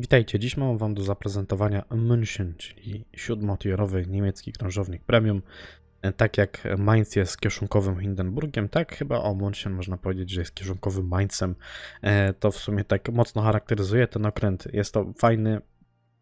Witajcie, dziś mam Wam do zaprezentowania München, czyli siódmotierowy niemiecki krążownik premium. E, tak jak Mainz jest kieszonkowym Hindenburgiem, tak chyba o München można powiedzieć, że jest kieszonkowym Mainzem. E, to w sumie tak mocno charakteryzuje ten okręt. Jest to fajny,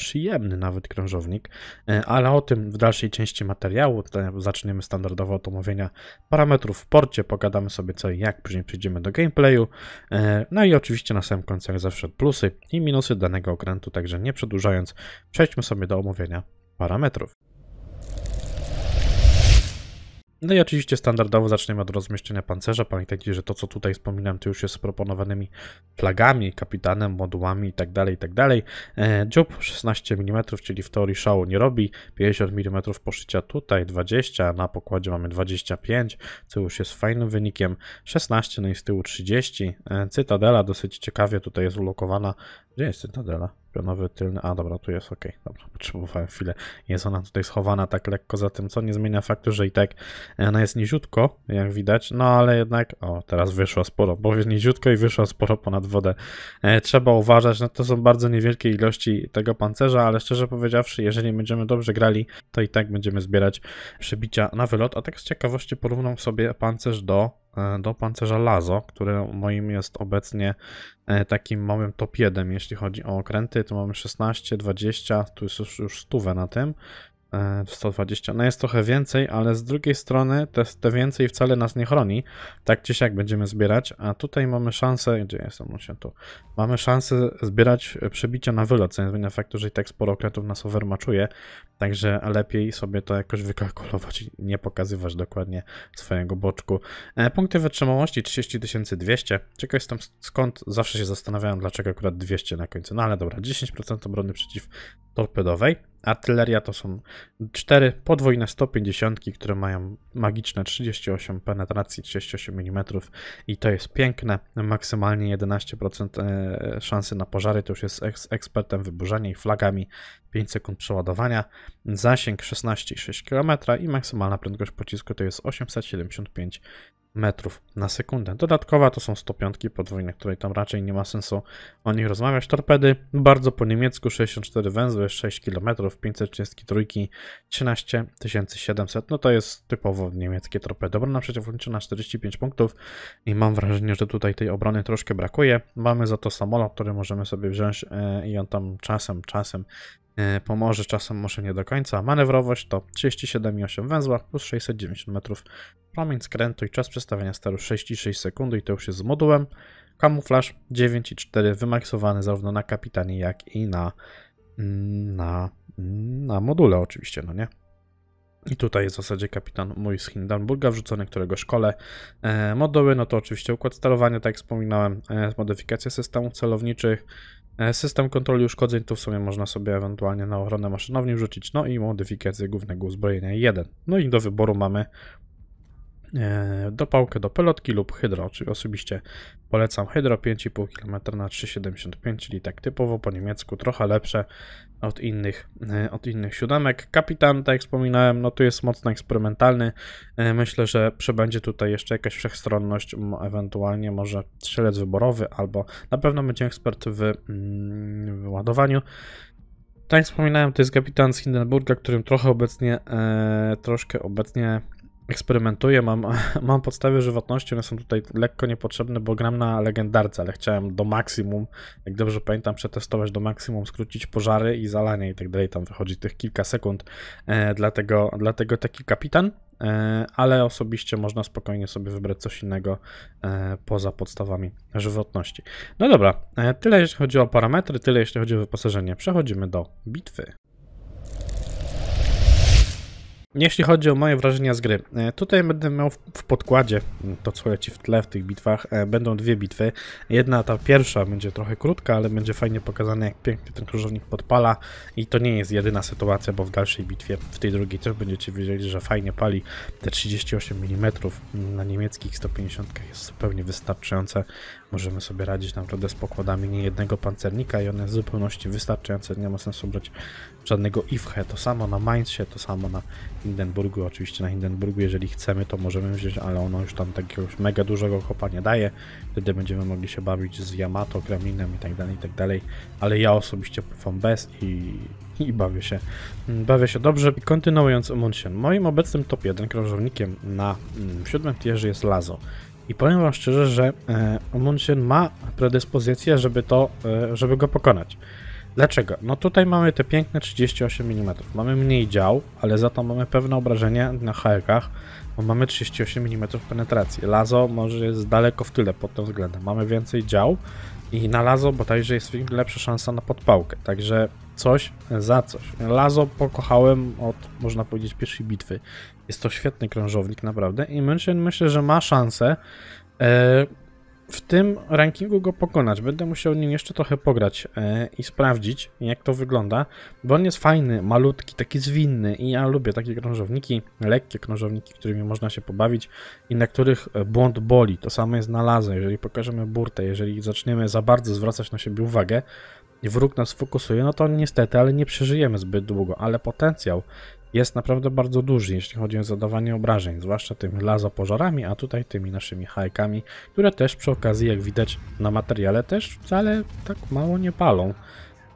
przyjemny nawet krążownik, e, ale o tym w dalszej części materiału. Tutaj zaczniemy standardowo od omówienia parametrów w porcie, pogadamy sobie co i jak, później przejdziemy do gameplayu. E, no i oczywiście na samym końcu jak zawsze plusy i minusy danego okrętu, także nie przedłużając, przejdźmy sobie do omówienia parametrów. No i oczywiście standardowo zaczniemy od rozmieszczenia pancerza. Pamiętajcie, że to co tutaj wspominam to już jest z proponowanymi flagami, kapitanem, modułami itd. Tak itd. Tak e, dziób 16 mm, czyli w teorii szału nie robi. 50 mm poszycia tutaj, 20, na pokładzie mamy 25, co już jest fajnym wynikiem. 16, no i z tyłu 30. E, cytadela dosyć ciekawie tutaj jest ulokowana. Gdzie jest cytadela? Pionowy tylny. A dobra, tu jest ok. Dobra, potrzebowałem chwilę. Jest ona tutaj schowana tak lekko za tym, co nie zmienia faktu, że i tak ona jest niziutko, jak widać. No ale jednak, o teraz wyszła sporo, bo jest niziutko i wyszła sporo ponad wodę. E, trzeba uważać, no to są bardzo niewielkie ilości tego pancerza, ale szczerze powiedziawszy, jeżeli będziemy dobrze grali, to i tak będziemy zbierać przebicia na wylot. A tak z ciekawości porównam sobie pancerz do E, do pancerza Lazo, który moim jest obecnie e, takim małym top 1, jeśli chodzi o okręty. Tu mamy 16, 20, tu jest już stówę na tym, 120. E, no jest trochę więcej, ale z drugiej strony te, te więcej wcale nas nie chroni. Tak czy siak będziemy zbierać, a tutaj mamy szansę, gdzie jestem, się tu, mamy szansę zbierać przebicia na wylot, co jest faktu, że i tak sporo okretów nas overmatchuje, także lepiej sobie to jakoś wykalkulować i nie pokazywać dokładnie swojego boczku. E, punkty wytrzymałości 30 200. Ciekaw jestem skąd, zawsze się zastanawiałem dlaczego akurat 200 na końcu, no ale dobra, 10% obrony przeciw torpedowej. Artyleria to są cztery podwójne 150, które mają magiczne 38 penetracji, 38 mm i to jest piękne. Maksymalnie 11% e, szansy na pożary, to już jest z ekspertem wyburzanie i flagami 5 sekund przeładowania. Zasięg 16,6 km i maksymalna prędkość pocisku to jest 875 metrów na sekundę. Dodatkowa to są 105 podwójne, której tam raczej nie ma sensu o nich rozmawiać. Torpedy bardzo po niemiecku 64 węzły, 6 km, 533, 13 700. No to jest typowo niemieckie torpedy. Obrona przeciwlotnicza na 45 punktów i mam wrażenie, że tutaj tej obrony troszkę brakuje. Mamy za to samolot, który możemy sobie wziąć e, i on tam czasem, czasem E, pomoże, czasem może nie do końca. Manewrowość to 37,8 węzła plus 690 metrów. Promień skrętu i czas przestawienia steru 66 sekundy i to już jest z modułem. Kamuflaż 9,4 wymaksowany zarówno na kapitanie jak i na, mm, na, mm, na module oczywiście, no nie? I tutaj jest w zasadzie kapitan mój z Hindenburga wrzucony, którego szkole. E, moduły, no to oczywiście układ sterowania, tak jak wspominałem, e, systemów celowniczych, E, system kontroli uszkodzeń tu w sumie można sobie ewentualnie na ochronę maszynowni wrzucić, no i modyfikację głównego uzbrojenia 1. No i do wyboru mamy e, dopałkę do pelotki lub hydro, czyli osobiście polecam hydro 5,5 km na 3,75, czyli tak typowo po niemiecku, trochę lepsze od innych, e, od innych siódemek. Kapitan, tak jak wspominałem, no tu jest mocno eksperymentalny. E, myślę, że przebędzie tutaj jeszcze jakaś wszechstronność, ewentualnie może strzelec wyborowy, albo na pewno będzie ekspert w, mm, w ładowaniu. Tak jak wspominałem, to jest kapitan z Hindenburga, którym trochę obecnie, e, troszkę obecnie eksperymentuję, mam, mam podstawy żywotności, one są tutaj lekko niepotrzebne, bo gram na legendarce, ale chciałem do maksimum, jak dobrze pamiętam, przetestować do maksimum, skrócić pożary i zalanie i tak dalej, tam wychodzi tych kilka sekund, e, dlatego, dlatego taki kapitan, e, ale osobiście można spokojnie sobie wybrać coś innego e, poza podstawami żywotności. No dobra, e, tyle jeśli chodzi o parametry, tyle jeśli chodzi o wyposażenie. Przechodzimy do bitwy. Jeśli chodzi o moje wrażenia z gry, e, tutaj będę miał w podkładzie, mm, to co leci w tle w tych bitwach, e, będą dwie bitwy. Jedna, ta pierwsza, będzie trochę krótka, ale będzie fajnie pokazane, jak pięknie ten krążownik podpala i to nie jest jedyna sytuacja, bo w dalszej bitwie, w tej drugiej też będziecie wiedzieli, że fajnie pali. Te 38 mm na niemieckich 150 jest zupełnie wystarczające. Możemy sobie radzić naprawdę z pokładami nie jednego pancernika i one w zupełności wystarczające. Nie ma sensu brać żadnego IFHE. To samo na Mainzie, to samo na Hindenburgu. Oczywiście na Hindenburgu, jeżeli chcemy, to możemy wziąć, ale ono już tam takiego mega dużego kopania daje. Wtedy będziemy mogli się bawić z Yamato, Kraminem i tak dalej, i tak dalej. Ale ja osobiście pływam bez i, i bawię się. Mm, bawię się dobrze. Kontynuując Munchen. Moim obecnym top 1 krążownikiem na mm, siódmym tierze jest Lazo. I powiem wam szczerze, że e, Munchen ma predyspozycję, żeby to, e, żeby go pokonać. Dlaczego? No tutaj mamy te piękne 38 mm. Mamy mniej dział, ale za to mamy pewne obrażenie na HR-kach, bo mamy 38 mm penetracji. Lazo może jest daleko w tyle pod tym względem. Mamy więcej dział i na lazo bodajże jest lepsza szansa na podpałkę. Także coś za coś. Lazo pokochałem od, można powiedzieć, pierwszej bitwy. Jest to świetny krążownik, naprawdę. I myślę, że ma szansę e, w tym rankingu go pokonać. Będę musiał nim jeszcze trochę pograć e, i sprawdzić, jak to wygląda, bo on jest fajny, malutki, taki zwinny i ja lubię takie krążowniki, lekkie krążowniki, którymi można się pobawić i na których błąd boli. To samo jest na lazę. Jeżeli pokażemy burtę, jeżeli zaczniemy za bardzo zwracać na siebie uwagę i wróg nas fokusuje, no to niestety, ale nie przeżyjemy zbyt długo, ale potencjał jest naprawdę bardzo duży, jeśli chodzi o zadawanie obrażeń, zwłaszcza tym lazopożarami, a tutaj tymi naszymi hajkami, które też przy okazji, jak widać na materiale, też wcale tak mało nie palą.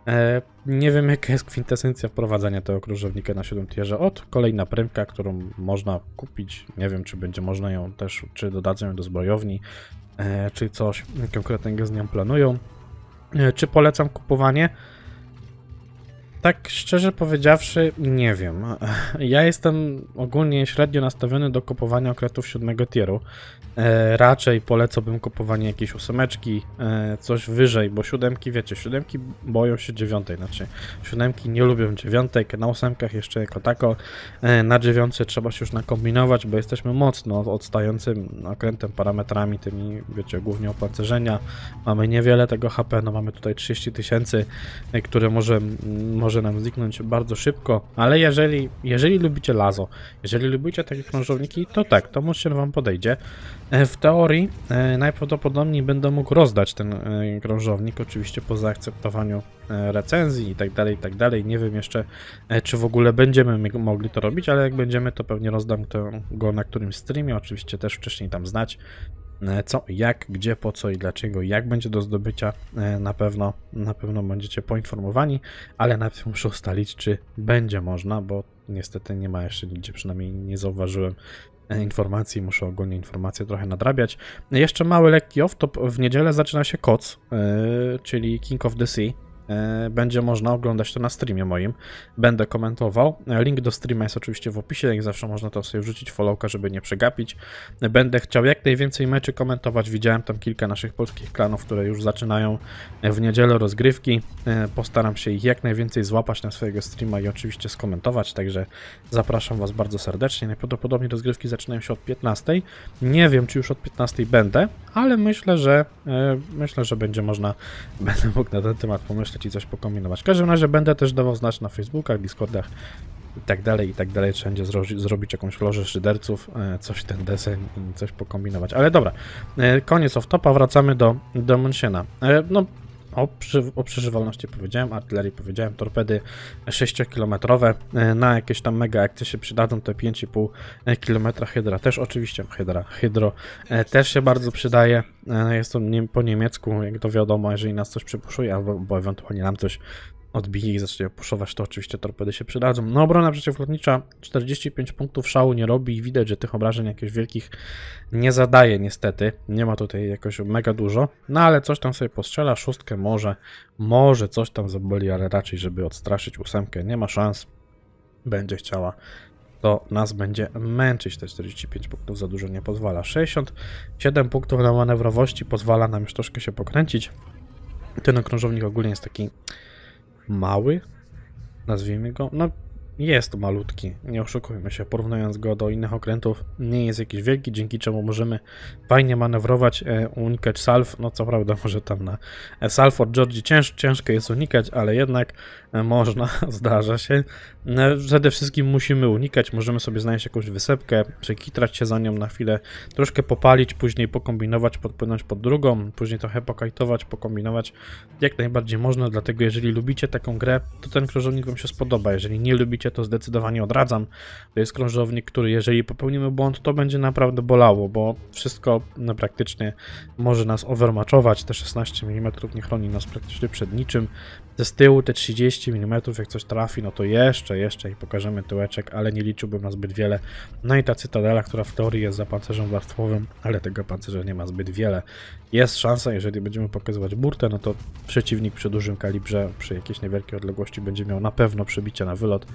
E, nie wiem, jaka jest kwintesencja wprowadzenia tego krążownika na 7 tierze od. Kolejna prymka, którą można kupić. Nie wiem, czy będzie można ją też, czy dodadzą ją do zbrojowni, e, czy coś konkretnego z nią planują. E, czy polecam kupowanie? Tak szczerze powiedziawszy, nie wiem. Ja jestem ogólnie średnio nastawiony do kupowania okretów siódmego tieru. E, raczej polecałbym kupowanie jakiejś ósemeczki, e, coś wyżej, bo siódemki, wiecie, siódemki boją się dziewiątej, znaczy siódemki nie lubią dziewiątek, na ósemkach jeszcze jako tako, e, na dziewiątce trzeba się już nakombinować, bo jesteśmy mocno odstającym okrętem, parametrami tymi, wiecie, głównie opancerzenia. Mamy niewiele tego HP, no mamy tutaj 30 tysięcy, które może, może może nam zniknąć bardzo szybko, ale jeżeli, jeżeli lubicie lazo, jeżeli lubicie takie krążowniki, to tak, to się wam podejdzie. E, w teorii e, najprawdopodobniej będę mógł rozdać ten e, krążownik, oczywiście po zaakceptowaniu recenzji i tak dalej, i tak dalej. Nie wiem jeszcze, czy w ogóle będziemy mogli to robić, ale jak będziemy, to pewnie rozdam to go na którymś streamie, oczywiście też wcześniej tam znać. E, co, jak, gdzie, po co i dlaczego, jak będzie do zdobycia, e, na pewno, na pewno będziecie poinformowani, ale najpierw muszę ustalić, czy będzie można, bo niestety nie ma jeszcze nigdzie, przynajmniej nie zauważyłem e, informacji, muszę ogólnie informacje trochę nadrabiać. Jeszcze mały lekki off-top, w niedzielę zaczyna się KOC, czyli King of the Sea, E, będzie można oglądać to na streamie moim. Będę komentował. E, link do streama jest oczywiście w opisie, jak zawsze można to sobie wrzucić followka, żeby nie przegapić. E, będę chciał jak najwięcej meczy komentować. Widziałem tam kilka naszych polskich klanów, które już zaczynają w niedzielę rozgrywki. Postaram się ich jak najwięcej złapać na swojego streama i oczywiście skomentować, także zapraszam Was bardzo serdecznie. Najprawdopodobniej rozgrywki zaczynają się od 15. Nie wiem, czy już od 15 będę ale myślę, że e, myślę, że będzie można, będę mógł na ten temat pomyśleć i coś pokombinować. W każdym razie będę też dawał znać na Facebookach, Discordach i tak dalej, i tak dalej. Trzeba będzie zrobić jakąś lożę szyderców, e, coś ten desen, coś pokombinować. Ale dobra, e, koniec off-topa, wracamy do, do Monsiena. No, o, przy, o przeżywalności powiedziałem, artylerii powiedziałem, torpedy 6-kilometrowe. E, na jakieś tam mega akcje się przydadzą, te 5,5 e, km hydra też oczywiście, hydra, hydro e, też się bardzo przydaje. No, Jest to po niemiecku, jak to wiadomo, jeżeli nas coś przypuszuje, albo ewentualnie nam coś odbije i zacznie puszować, to oczywiście torpedy się przydadzą. No obrona przeciwlotnicza 45 punktów szału nie robi i widać, że tych obrażeń jakichś wielkich nie zadaje niestety. Nie ma tutaj jakoś mega dużo, no ale coś tam sobie postrzela, szóstkę może, może coś tam zaboli, ale raczej żeby odstraszyć ósemkę nie ma szans. Będzie chciała to nas będzie męczyć. Te 45 punktów za dużo nie pozwala. 67 punktów na manewrowości pozwala nam już troszkę się pokręcić. Ten okrążownik ogólnie jest taki mały, nazwijmy go, no jest malutki, nie oszukujmy się, porównując go do innych okrętów, nie jest jakiś wielki, dzięki czemu możemy fajnie manewrować, e, unikać salw, no co prawda może tam na e, Salford od Georgii cięż, ciężko jest unikać, ale jednak e, można, zdarza się. Przede wszystkim musimy unikać, możemy sobie znaleźć jakąś wysepkę, przekitrać się za nią na chwilę, troszkę popalić, później pokombinować, podpłynąć pod drugą, później trochę pokajtować, pokombinować, jak najbardziej można, dlatego jeżeli lubicie taką grę, to ten krążownik Wam się spodoba, jeżeli nie lubicie to zdecydowanie odradzam. To jest krążownik, który jeżeli popełnimy błąd, to będzie naprawdę bolało, bo wszystko no, praktycznie może nas overmatchować. Te 16 mm nie chroni nas praktycznie przed niczym. Ze z tyłu te 30 mm, jak coś trafi, no to jeszcze, jeszcze i pokażemy tyłeczek, ale nie liczyłbym na zbyt wiele. No i ta cytadela, która w teorii jest za pancerzem warstwowym, ale tego pancerza nie ma zbyt wiele. Jest szansa, jeżeli będziemy pokazywać burtę, no to przeciwnik przy dużym kalibrze, przy jakiejś niewielkiej odległości będzie miał na pewno przebicie na wylot,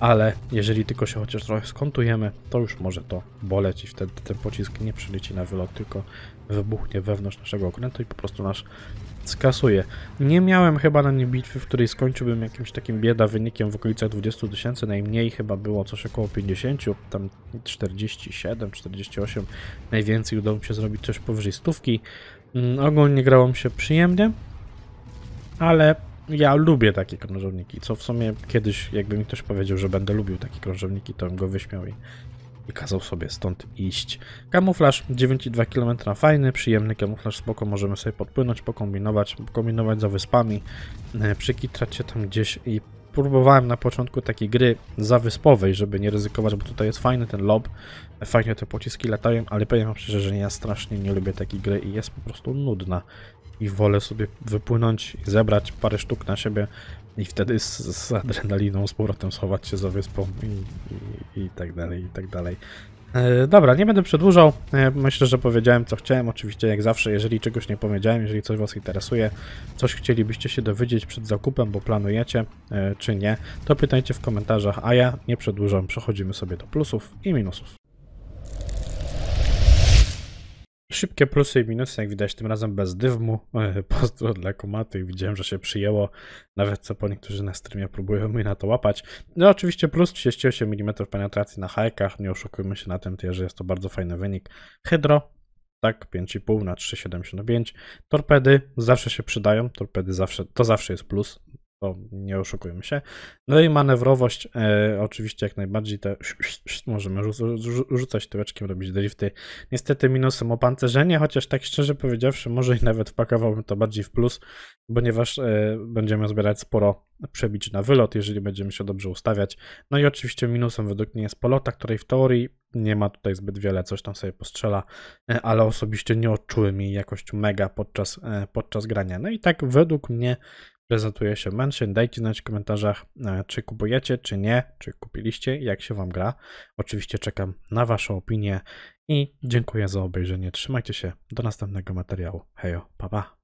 ale jeżeli tylko się chociaż trochę skontujemy, to już może to boleć i wtedy ten pocisk nie przyleci na wylot, tylko wybuchnie wewnątrz naszego okrętu i po prostu nasz skasuje. Nie miałem chyba na niej bitwy, w której skończyłbym jakimś takim bieda wynikiem w okolicach 20 tysięcy, najmniej chyba było coś około 50, tam 47, 48, najwięcej udało mi się zrobić coś powyżej stówki. Mm, ogólnie grało mi się przyjemnie, ale ja lubię takie krążowniki, co w sumie kiedyś, jakby mi ktoś powiedział, że będę lubił takie krążowniki, to bym go wyśmiał i, i kazał sobie stąd iść. Kamuflaż 9,2 km, fajny, przyjemny kamuflaż, spoko, możemy sobie podpłynąć, pokombinować, kombinować za wyspami, e, przykitrać się tam gdzieś i próbowałem na początku takiej gry zawyspowej, żeby nie ryzykować, bo tutaj jest fajny ten lob, fajnie te pociski latają, ale powiem wam szczerze, że ja strasznie nie lubię takiej gry i jest po prostu nudna i wolę sobie wypłynąć i zebrać parę sztuk na siebie i wtedy z, z adrenaliną z powrotem schować się za wyspą i, i, i tak dalej, i tak dalej. E, dobra, nie będę przedłużał. E, myślę, że powiedziałem co chciałem. Oczywiście, jak zawsze, jeżeli czegoś nie powiedziałem, jeżeli coś Was interesuje, coś chcielibyście się dowiedzieć przed zakupem, bo planujecie e, czy nie, to pytajcie w komentarzach, a ja nie przedłużam. Przechodzimy sobie do plusów i minusów. Szybkie plusy i minusy, jak widać, tym razem bez dywmu. E, Pozdro dla komaty. widziałem, że się przyjęło. Nawet co po niektórzy na streamie próbują mi na to łapać. No oczywiście plus 38 mm penetracji na hajkach, nie oszukujmy się na tym że jest to bardzo fajny wynik. Hydro, tak, 5,5 na 3,75. Torpedy zawsze się przydają, torpedy zawsze, to zawsze jest plus, to nie oszukujmy się. No i manewrowość, e, oczywiście jak najbardziej te możemy rzucać tyłeczkiem, robić drifty. Niestety minusem opancerzenie, chociaż tak szczerze powiedziawszy, może i nawet wpakowałbym to bardziej w plus, ponieważ e, będziemy zbierać sporo przebić na wylot, jeżeli będziemy się dobrze ustawiać. No i oczywiście minusem według mnie jest polota, której w teorii nie ma tutaj zbyt wiele, coś tam sobie postrzela, e, ale osobiście nie odczułem jej jakoś mega podczas, e, podczas grania. No i tak według mnie prezentuje się Mansion. Dajcie znać w komentarzach, e, czy kupujecie, czy nie, czy kupiliście, jak się Wam gra. Oczywiście czekam na Waszą opinię i dziękuję za obejrzenie. Trzymajcie się, do następnego materiału. Hejo, pa pa!